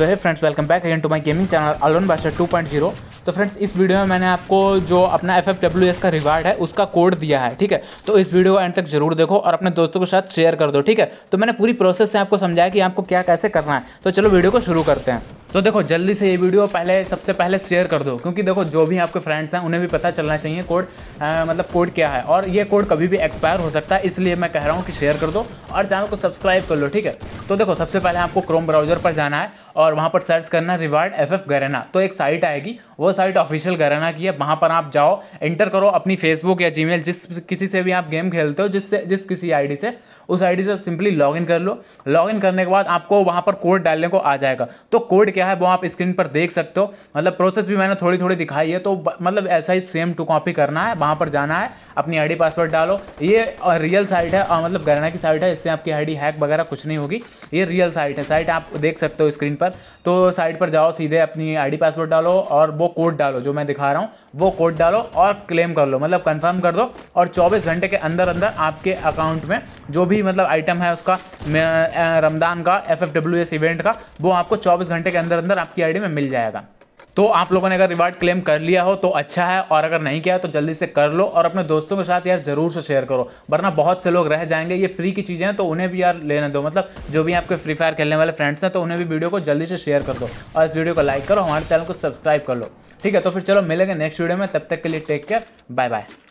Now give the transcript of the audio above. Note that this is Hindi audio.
so hi friends welcome back again to my gaming channel alone Badshah 2.0 तो फ्रेंड्स इस वीडियो में मैंने आपको जो अपना एफ का रिवार्ड है उसका कोड दिया है ठीक है तो इस वीडियो को एंड तक जरूर देखो और अपने दोस्तों के साथ शेयर कर दो ठीक है तो मैंने पूरी प्रोसेस से आपको समझाया कि आपको क्या कैसे करना है तो चलो वीडियो को शुरू करते हैं तो देखो जल्दी से ये वीडियो पहले सबसे पहले शेयर कर दो क्योंकि देखो जो भी आपके फ्रेंड्स हैं उन्हें भी पता चलना चाहिए कोड मतलब कोड क्या है और ये कोड कभी भी एक्सपायर हो सकता है इसलिए मैं कह रहा हूँ कि शेयर कर दो और चैनल को सब्सक्राइब कर लो ठीक है तो देखो सबसे पहले आपको क्रोम ब्राउजर पर जाना है और वहाँ पर सर्च करना रिवार्ड एफ एफ गरेना तो एक साइट आएगी वो साइट ऑफिशियल गरेना की है वहाँ पर आप जाओ एंटर करो अपनी फेसबुक या जी जिस किसी से भी आप गेम खेलते हो जिससे जिस किसी आई से उस आई से सिंपली लॉग कर लो लॉग करने के बाद आपको वहाँ पर कोड डालने को आ जाएगा तो कोड क्या है वो आप स्क्रीन पर देख सकते हो मतलब प्रोसेस भी मैंने थोड़ी थोड़ी दिखाई है तो मतलब ऐसा ही सेम टू कॉपी करना है वहाँ पर जाना है अपनी आईडी पासवर्ड डालो ये रियल साइट है मतलब गरेना की साइट है इससे आपकी आईडी हैक वगैरह कुछ नहीं होगी ये रियल साइट है साइट आप देख सकते हो स्क्रीन पर तो साइट पर जाओ सीधे अपनी आईडी पासवर्ड डालो और वो कोड डालो जो मैं दिखा रहा हूँ वो कोड डालो और क्लेम कर लो मतलब कंफर्म कर दो और 24 घंटे के अंदर अंदर आपके अकाउंट में जो भी मतलब आइटम है उसका रमदान का एफ इवेंट का वो आपको चौबीस घंटे के अंदर अंदर आपकी आई में मिल जाएगा तो आप लोगों ने अगर रिवार्ड क्लेम कर लिया हो तो अच्छा है और अगर नहीं किया तो जल्दी से कर लो और अपने दोस्तों के साथ यार जरूर से शेयर करो वरना बहुत से लोग रह जाएंगे ये फ्री की चीज़ें हैं तो उन्हें भी यार लेने दो मतलब जो भी आपके फ्री फायर खेलने वाले फ्रेंड्स हैं तो उन्हें भी वीडियो को जल्दी से शेयर कर दो और इस वीडियो को लाइक करो हमारे चैनल को सब्सक्राइब कर लो ठीक है तो फिर चलो मिलेंगे नेक्स्ट वीडियो में तब तक के लिए टेक केयर बाय बाय